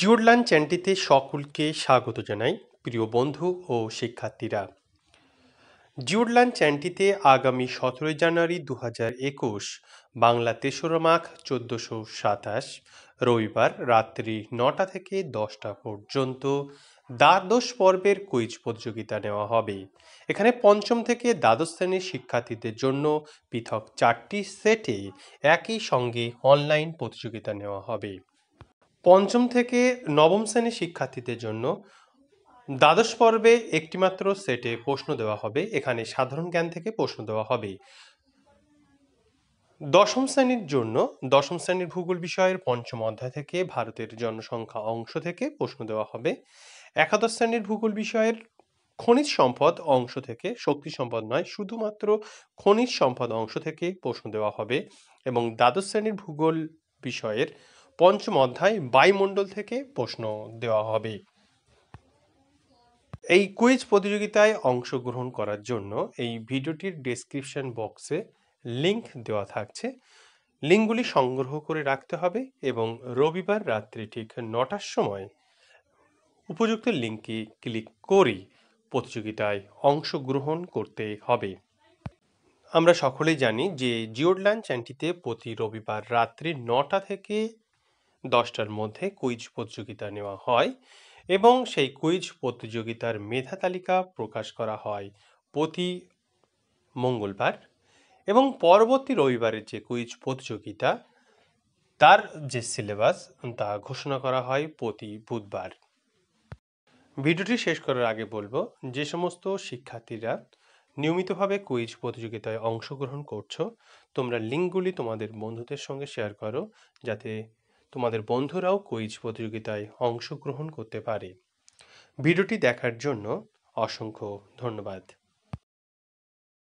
জিওরলান চ্যানটিতে সকলকে স্বাগত জানাই প্রিয় বন্ধু ও শিক্ষার্থীরা জিওরলান চ্যানটিতে আগামী সতেরোই জানুয়ারি দু হাজার একুশ বাংলা তেসরা মাঘ চোদ্দোশো সাতাশ রবিবার রাত্রি নটা থেকে দশটা পর্যন্ত দ্বাদশ পর্বের কুইজ প্রতিযোগিতা নেওয়া হবে এখানে পঞ্চম থেকে দ্বাদশ শ্রেণীর শিক্ষার্থীদের জন্য পৃথক চারটি সেটে একই সঙ্গে অনলাইন প্রতিযোগিতা নেওয়া হবে পঞ্চম থেকে নবম শ্রেণীর শিক্ষার্থীদের জন্য দ্বাদশ পর্বে একটিমাত্র সেটে প্রশ্ন দেওয়া হবে এখানে সাধারণ জ্ঞান থেকে প্রশ্ন দেওয়া হবে দশম শ্রেণীর জন্য দশম শ্রেণীর ভূগোল বিষয়ের পঞ্চম অধ্যায় থেকে ভারতের জনসংখ্যা অংশ থেকে প্রশ্ন দেওয়া হবে একাদশ শ্রেণীর ভূগোল বিষয়ের খনিজ সম্পদ অংশ থেকে শক্তি সম্পদ নয় শুধুমাত্র খনিজ সম্পদ অংশ থেকে প্রশ্ন দেওয়া হবে এবং দ্বাদশ শ্রেণীর ভূগোল বিষয়ের পঞ্চম অধ্যায় বায়ুমণ্ডল থেকে প্রশ্ন দেওয়া হবে এই কুইজ প্রতিযোগিতায় অংশগ্রহণ করার জন্য এই ভিডিওটির ডেসক্রিপশন বক্সে লিঙ্ক দেওয়া থাকছে লিঙ্কগুলি সংগ্রহ করে রাখতে হবে এবং রবিবার রাত্রি ঠিক নটার সময় উপযুক্ত লিঙ্কে ক্লিক করে প্রতিযোগিতায় অংশগ্রহণ করতে হবে আমরা সকলেই জানি যে জিওডলান চ্যানটিতে প্রতি রবিবার রাত্রি নটা থেকে দশটার মধ্যে কুইজ প্রতিযোগিতা নেওয়া হয় এবং সেই কুইজ প্রতিযোগিতার মেধা তালিকা প্রকাশ করা হয় প্রতি মঙ্গলবার এবং পরবর্তী রবিবারের যে কুইজ প্রতিযোগিতা তার যে সিলেবাস তা ঘোষণা করা হয় প্রতি বুধবার ভিডিওটি শেষ করার আগে বলবো যে সমস্ত শিক্ষার্থীরা নিয়মিতভাবে কুইজ প্রতিযোগিতায় অংশগ্রহণ করছো তোমরা লিঙ্কগুলি তোমাদের বন্ধুদের সঙ্গে শেয়ার করো যাতে তোমাদের বন্ধুরাও কুইজ প্রতিযোগিতায় অংশগ্রহণ করতে পারে ভিডিওটি দেখার জন্য অসংখ্য ধন্যবাদ